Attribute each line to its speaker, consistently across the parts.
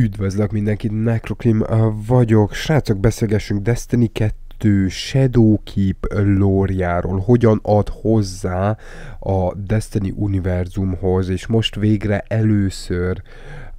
Speaker 1: Üdvözlök mindenkit, Necroclim eh, vagyok. Srácok, beszélgessünk Destiny 2 Shadowkeep lórjáról. Hogyan ad hozzá a Destiny univerzumhoz, és most végre először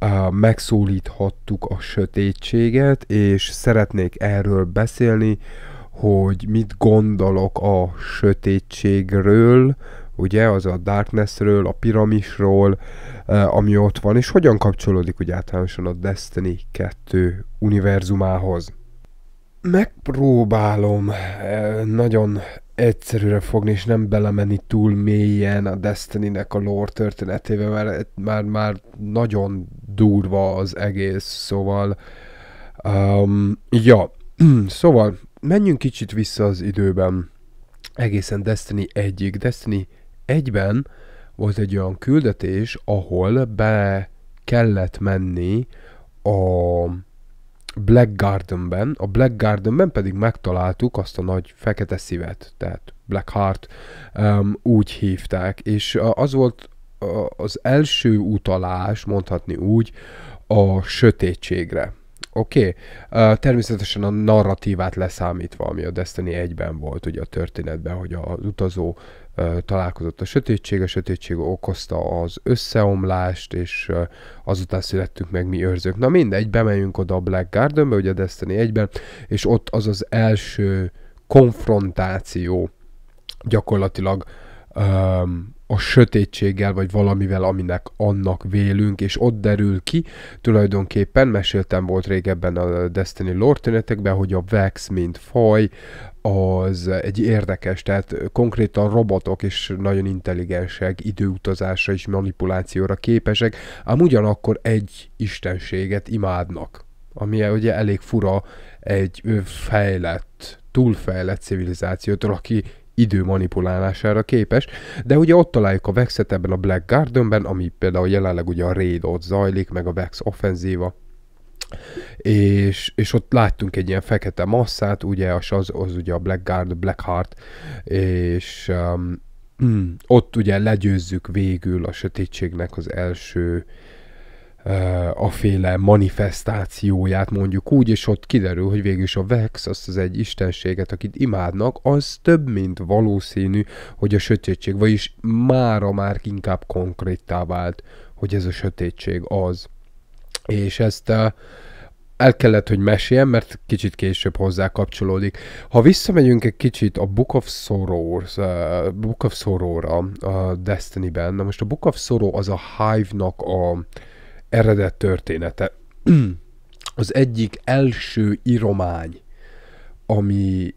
Speaker 1: uh, megszólíthattuk a sötétséget, és szeretnék erről beszélni, hogy mit gondolok a sötétségről, ugye, az a Darknessről, a piramisról, eh, ami ott van, és hogyan kapcsolódik ugye általánosan a Destiny 2 univerzumához. Megpróbálom eh, nagyon egyszerűre fogni, és nem belemenni túl mélyen a Destiny-nek a lore történetébe, mert már, már nagyon durva az egész, szóval um, ja, szóval menjünk kicsit vissza az időben egészen Destiny 1-ig. Destiny egyben volt egy olyan küldetés, ahol be kellett menni a Black Gardenben, a Black Gardenben pedig megtaláltuk azt a nagy fekete szívet, tehát Black Heart um, úgy hívták, és uh, az volt uh, az első utalás, mondhatni úgy, a sötétségre. Oké, okay. uh, természetesen a narratívát leszámítva, ami a Destiny 1-ben volt ugye a történetben, hogy az utazó uh, találkozott a sötétség, a sötétség okozta az összeomlást, és uh, azután születtünk meg mi őrzők. Na mindegy, bemegyünk oda a Black Gardenbe, ugye a Destiny 1-ben, és ott az az első konfrontáció gyakorlatilag um, a sötétséggel, vagy valamivel, aminek annak vélünk, és ott derül ki. Tulajdonképpen meséltem volt régebben a Destiny Lord tünetekben, hogy a Vex, mint faj, az egy érdekes, tehát konkrétan robotok és nagyon intelligensek, időutazásra és manipulációra képesek, ám ugyanakkor egy istenséget imádnak, ami ugye elég fura egy fejlett, túlfejlett civilizációtól, aki idő manipulálására képes, de ugye ott találjuk a Vexet ebben a Black Gardenben, ami például jelenleg ugye a raid ott zajlik, meg a Vex offenzíva, és, és ott láttunk egy ilyen fekete masszát, ugye az, az, az ugye a Black Black Heart, és um, ott ugye legyőzzük végül a sötétségnek az első a féle manifestációját mondjuk úgy, és ott kiderül, hogy végül is a Vex, azt az egy istenséget, akit imádnak, az több, mint valószínű, hogy a sötétség, vagyis mára már inkább konkréttá vált, hogy ez a sötétség az. És ezt el kellett, hogy meséljem, mert kicsit később hozzá kapcsolódik. Ha visszamegyünk egy kicsit a Book of Sorrows, uh, Book of Sorrow-ra a Destiny-ben, na most a Book of Sorrow az a Hive-nak a eredet története. Az egyik első iromány, ami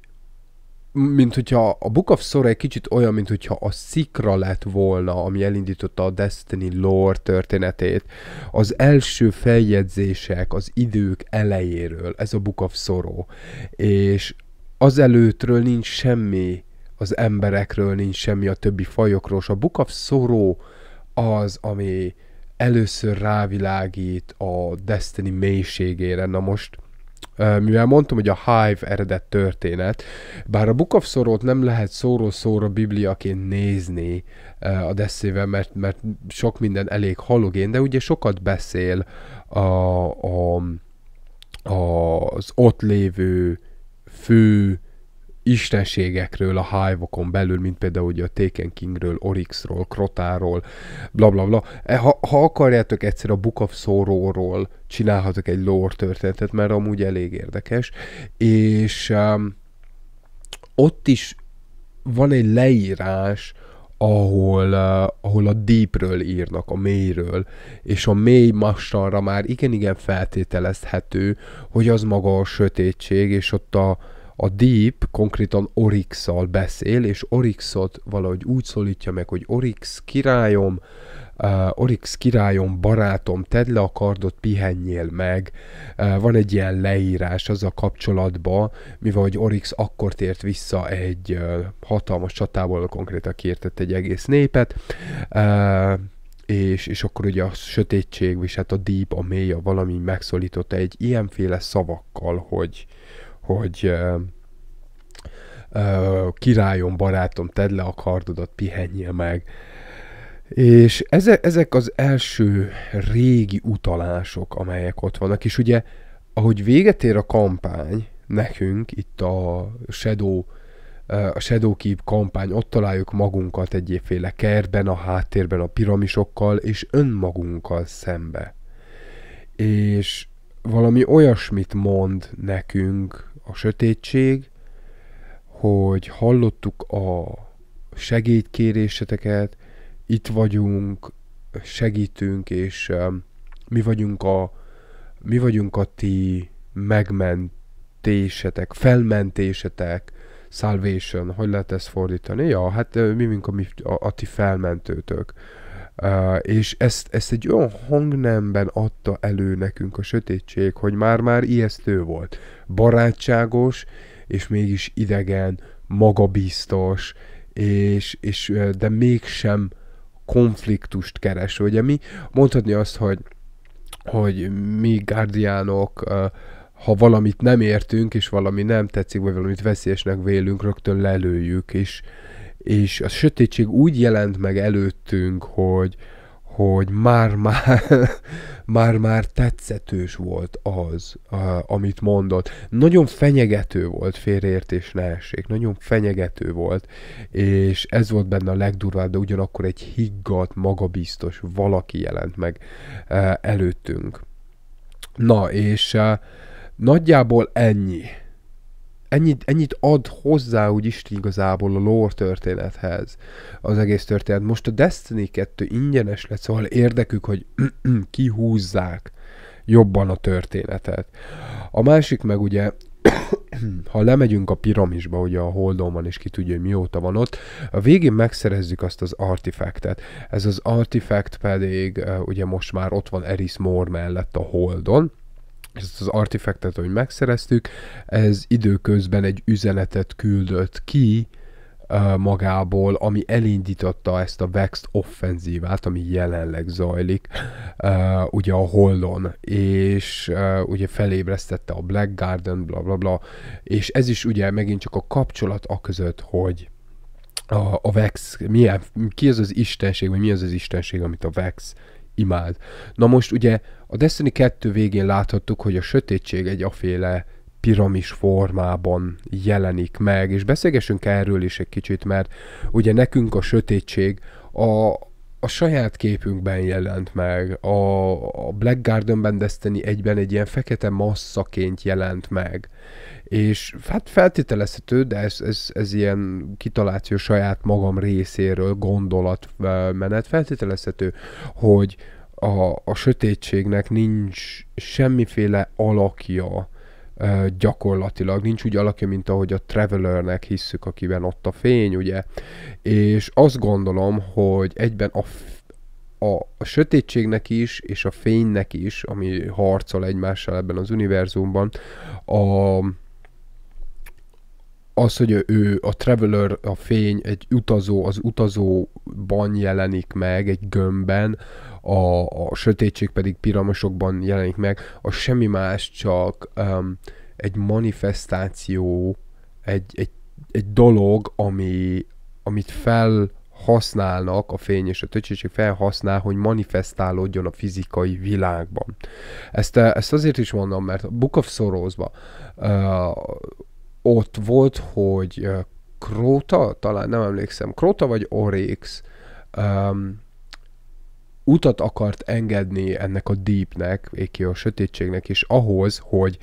Speaker 1: mint hogyha a Book of Sorrow egy kicsit olyan, mint hogyha a szikra lett volna, ami elindította a Destiny lore történetét. Az első feljegyzések az idők elejéről, ez a Book of Sorrow. És az előtről nincs semmi, az emberekről nincs semmi, a többi fajokról, és a Book of Sorrow az, ami először rávilágít a Destiny mélységére. Na most mivel mondtam, hogy a Hive eredet történet, bár a Book of Sorrow-t nem lehet szóró-szóra bibliaként nézni a Destiny-vel, mert, mert sok minden elég halogén, de ugye sokat beszél a, a, a, az ott lévő fő istenségekről a hive belül, mint például ugye a Taken Kingről, Oryxról, Krotáról, blablabla. bla bla. E, ha, ha akarjátok egyszer a Book of Sorrow-ról csinálhatok egy lore történetet, mert amúgy elég érdekes, és um, ott is van egy leírás, ahol, uh, ahol a deepről írnak, a mélyről, és a mély mastanra már igen-igen feltételezhető, hogy az maga a sötétség, és ott a, a Deep konkrétan orix beszél, és Oryxot valahogy úgy szólítja meg, hogy Orix királyom, uh, eh, Orix királyom, barátom, tedd le a kardot, pihenjél meg. Uh, van egy ilyen leírás az a kapcsolatba, mivel hogy Orix akkor tért vissza egy uh, hatalmas csatából, konkrétan kértett egy egész népet, uh, és, és akkor ugye a sötétség, és hát a deep, a mély, a valami megszólította egy ilyenféle szavakkal, hogy, hogy királyom, barátom, tedd le a kardodat, pihenjél meg. És ezek az első régi utalások, amelyek ott vannak, és ugye, ahogy véget ér a kampány, nekünk itt a Shadow a Keep kampány, ott találjuk magunkat egyébféle kertben, a háttérben, a piramisokkal, és önmagunkkal szembe. És valami olyasmit mond nekünk a sötétség, hogy hallottuk a segítkéréseteket, itt vagyunk, segítünk, és um, mi vagyunk a, mi vagyunk a ti megmentésetek, felmentésetek, salvation, hogy lehet ezt fordítani? Ja, hát mi mink a, a, a ti felmentőtök. Uh, és ezt, ezt egy olyan hangnemben adta elő nekünk a sötétség, hogy már-már ijesztő volt. Barátságos, és mégis idegen, magabiztos, és, és de mégsem konfliktust keres. Ugye mi mondhatni azt, hogy, hogy mi gárdiánok, uh, ha valamit nem értünk, és valami nem tetszik, vagy valamit veszélyesnek vélünk, rögtön lelőjük, és, és a sötétség úgy jelent meg előttünk, hogy, hogy már-már, már-már tetszetős volt az, a, amit mondott. Nagyon fenyegető volt, félreértés ne essék, nagyon fenyegető volt, és ez volt benne a legdurvább, de ugyanakkor egy higgadt, magabiztos valaki jelent meg e, előttünk. Na, és e, nagyjából ennyi ennyit, ennyit ad hozzá úgy Isten igazából a lore történethez az egész történet. Most a Destiny 2 ingyenes lett, szóval érdekük, hogy kihúzzák jobban a történetet. A másik meg ugye ha lemegyünk a piramisba, ugye a Holdon van, és ki tudja, hogy mióta van ott, a végén megszerezzük azt az artifektet. Ez az artifekt pedig ugye most már ott van Eris Moore mellett a Holdon, ezt az artifektet, hogy megszereztük, ez időközben egy üzenetet küldött ki magából, ami elindította ezt a Vext offenzívát, ami jelenleg zajlik, ugye a Holdon és ugye felébresztette a Black Garden, bla bla bla, és ez is ugye megint csak a kapcsolat a között, hogy a, a Vex, milyen, ki az az istenség, vagy mi az az istenség, amit a Vex imád. Na most ugye a Destiny 2 végén láthattuk, hogy a sötétség egy aféle piramis formában jelenik meg, és beszélgessünk erről is egy kicsit, mert ugye nekünk a sötétség a, a saját képünkben jelent meg, a, a Black Gardenben Destiny egyben egy ilyen fekete masszaként jelent meg, és hát feltételezhető, de ez, ez, ez ilyen kitaláció saját magam részéről gondolatmenet, feltételezhető, hogy a, a sötétségnek nincs semmiféle alakja, gyakorlatilag. Nincs úgy alakja, mint ahogy a Travelernek hisszük, akiben ott a fény, ugye. És azt gondolom, hogy egyben a a, a sötétségnek is, és a fénynek is, ami harcol egymással ebben az univerzumban, a, az, hogy ő a Traveler, a fény, egy utazó, az utazóban jelenik meg, egy gömbben, a, a sötétség pedig piramosokban jelenik meg, az semmi más, csak um, egy manifestáció, egy, egy, egy dolog, ami, amit fel használnak, a fény és a töcsétség felhasznál, hogy manifestálódjon a fizikai világban. Ezt, ezt azért is mondom, mert a Book of Sorrows-ba uh, ott volt, hogy Króta, talán nem emlékszem, Króta vagy Oryx um, utat akart engedni ennek a Deepnek, éki a sötétségnek is ahhoz, hogy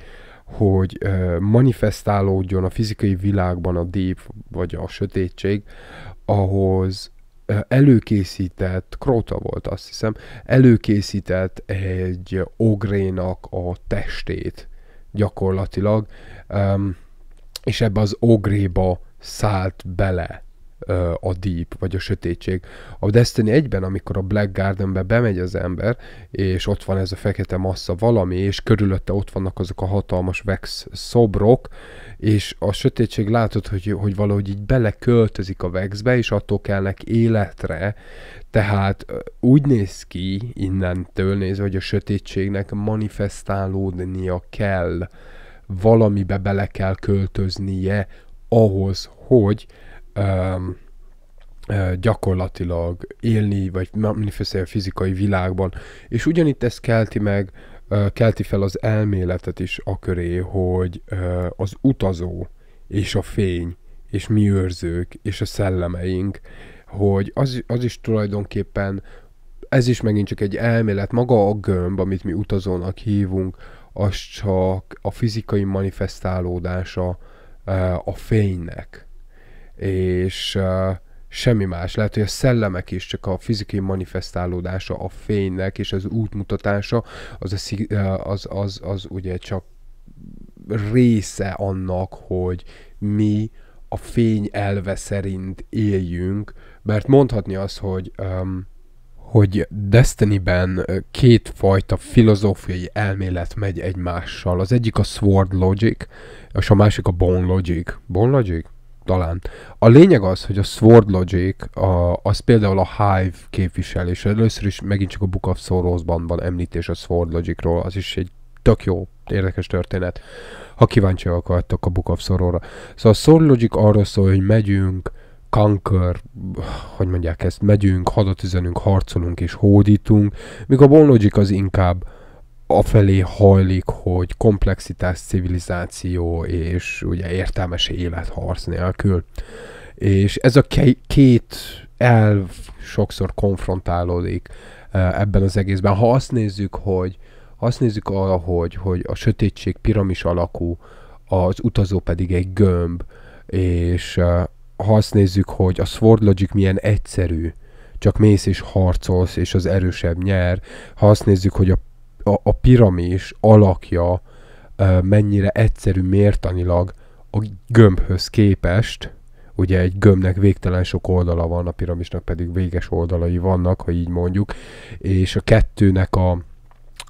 Speaker 1: hogy uh, manifestálódjon a fizikai világban a Deep, vagy a sötétség, ahhoz uh, előkészített, Króta volt azt hiszem, előkészített egy ogrénak a testét gyakorlatilag. Um, és ebbe az ogréba szállt bele a Deep, vagy a sötétség. A Destiny egyben, amikor a Black Gardenbe bemegy az ember, és ott van ez a fekete massza valami, és körülötte ott vannak azok a hatalmas vex szobrok, és a sötétség látod, hogy, hogy valahogy így beleköltözik a vexbe, és attól kelnek életre, tehát úgy néz ki innentől nézve, hogy a sötétségnek manifestálódnia kell valamibe bele kell költöznie ahhoz, hogy um, gyakorlatilag élni, vagy manifestálni a fizikai világban. És ugyanitt ez kelti meg, kelti fel az elméletet is a köré, hogy az utazó és a fény, és mi őrzők, és a szellemeink, hogy az, az is tulajdonképpen, ez is megint csak egy elmélet, maga a gömb, amit mi utazónak hívunk, az csak a fizikai manifestálódása a fénynek. És semmi más. Lehet, hogy a szellemek is csak a fizikai manifestálódása a fénynek, és az útmutatása az, a, az, az, az ugye csak része annak, hogy mi a fény elve szerint éljünk, mert mondhatni az, hogy um, hogy Destiny-ben kétfajta filozófiai elmélet megy egymással. Az egyik a Sword Logic, és a másik a Bone Logic. Bone Logic? Talán. A lényeg az, hogy a Sword Logic a, az például a Hive képviselés. Először is megint csak a Book of sorrows van említés a Sword Logicról, az is egy tök jó, érdekes történet. Ha kíváncsiak akartok a Book of Sorrow-ra. Szóval a Sword Logic arról szól, hogy megyünk, kanker, hogy mondják ezt, megyünk, hadat üzenünk, harcolunk és hódítunk, míg a Bonlogic az inkább afelé hajlik, hogy komplexitás, civilizáció és ugye értelmes élet harc nélkül. És ez a két elv sokszor konfrontálódik e, ebben az egészben. Ha azt nézzük, hogy azt nézzük arra, hogy, hogy a sötétség piramis alakú, az utazó pedig egy gömb, és e, ha azt nézzük, hogy a Sword Logic milyen egyszerű, csak mész és harcolsz, és az erősebb nyer, ha azt nézzük, hogy a, a, a piramis alakja ö, mennyire egyszerű mértanilag a gömbhöz képest, ugye egy gömbnek végtelen sok oldala van, a piramisnak pedig véges oldalai vannak, ha így mondjuk, és a kettőnek a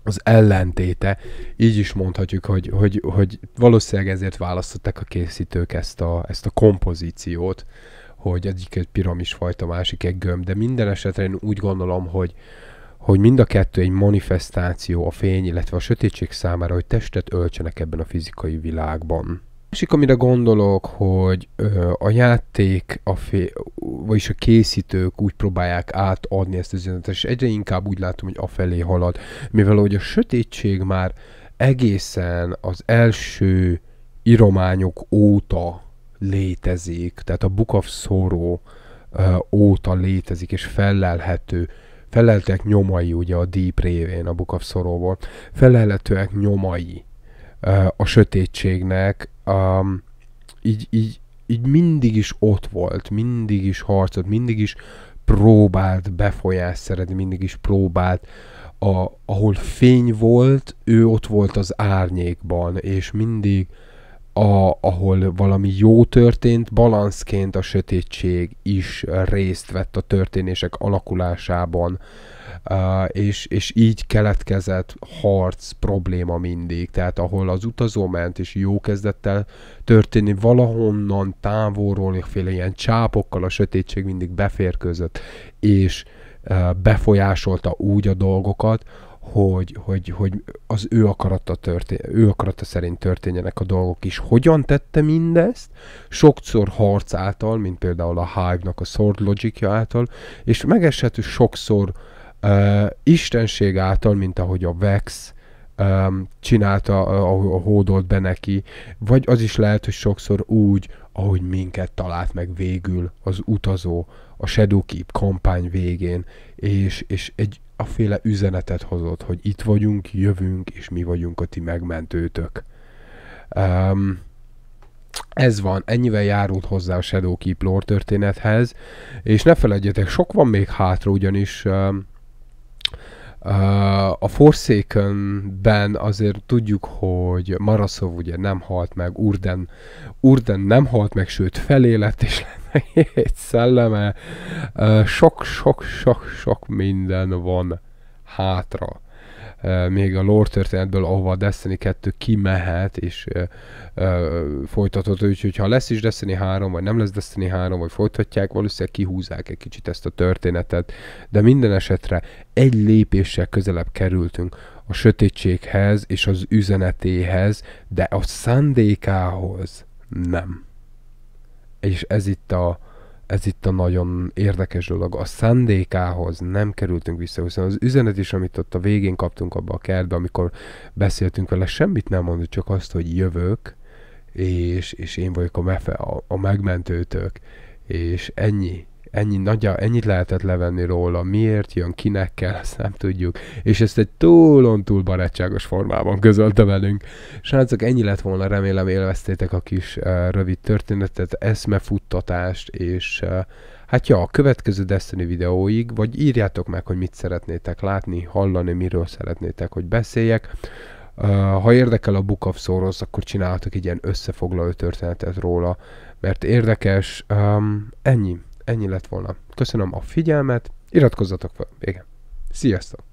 Speaker 1: az ellentéte. Így is mondhatjuk, hogy, hogy, hogy valószínűleg ezért választották a készítők ezt a, ezt a kompozíciót, hogy egyik egy piramis fajta, másik egy gömb, de minden esetre én úgy gondolom, hogy, hogy mind a kettő egy manifestáció a fény, illetve a sötétség számára, hogy testet öltsenek ebben a fizikai világban másik, amire gondolok, hogy ö, a játék, a fé, vagyis a készítők úgy próbálják átadni ezt az üzenetet, és egyre inkább úgy látom, hogy afelé halad, mivel hogy a sötétség már egészen az első irományok óta létezik, tehát a Book of Sorrow ö, óta létezik, és fellelhető, feleltek nyomai ugye a Deep révén, a Book of Sorrow-ból, nyomai a sötétségnek um, így, így, így mindig is ott volt, mindig is harcolt, mindig is próbált befolyás szeretni, mindig is próbált, a, ahol fény volt, ő ott volt az árnyékban, és mindig uh, a, ahol valami jó történt, balanszként a sötétség is részt vett a történések alakulásában, uh, és, és így keletkezett harc, probléma mindig. Tehát ahol az utazó ment, és jó kezdett el történni, valahonnan távolról, féle ilyen csápokkal a sötétség mindig beférkőzött, és uh, befolyásolta úgy a dolgokat, hogy, hogy, hogy az ő akarata, történ, ő akarata szerint történjenek a dolgok is. Hogyan tette mindezt? Sokszor harc által, mint például a Hive-nak a Sword logic által, és megeshető sokszor uh, istenség által, mint ahogy a Vex um, csinálta, a, a hódolt be neki, vagy az is lehet, hogy sokszor úgy, ahogy minket talált meg végül az utazó, a Shadowkeep kampány végén, és, és egy a féle üzenetet hozott, hogy itt vagyunk, jövünk, és mi vagyunk a ti megmentőtök. Um, ez van, ennyivel járult hozzá a Shadowkeep lore történethez, és ne felejtjetek, sok van még hátra, ugyanis uh, Uh, a Forsaken-ben azért tudjuk, hogy Maraszov ugye nem halt meg, Urden, Urden nem halt meg, sőt felélet, és egy szelleme, sok-sok-sok-sok minden van hátra. Még a lore történetből, ahova a Destiny 2 kimehet, és folytatható, úgyhogy ha lesz is Destiny 3, vagy nem lesz Destiny 3, vagy folytatják, valószínűleg kihúzzák egy kicsit ezt a történetet, de minden esetre egy lépéssel közelebb kerültünk a sötétséghez és az üzenetéhez, de a szándékához nem és ez itt a ez itt a nagyon érdekes dolog. A szándékához nem kerültünk vissza, hiszen az üzenet is, amit ott a végén kaptunk abba a kertbe, amikor beszéltünk vele, semmit nem mondott, csak azt, hogy jövök, és, és én vagyok a mefe, a, a megmentőtök, és ennyi ennyi, nagyja, ennyit lehetett levenni róla, miért jön, kinek kell, Ezt nem tudjuk. És ezt egy túlon túl barátságos formában közölte velünk. Srácok, ennyi lett volna, remélem élveztétek a kis uh, rövid történetet, eszmefuttatást, és uh, hát ja, a következő Destiny videóig, vagy írjátok meg, hogy mit szeretnétek látni, hallani, miről szeretnétek, hogy beszéljek. Uh, ha érdekel a Book of Soros, akkor csinálhatok egy ilyen összefoglaló történetet róla, mert érdekes, um, ennyi ennyi lett volna. Köszönöm a figyelmet, iratkozzatok fel, igen. Sziasztok!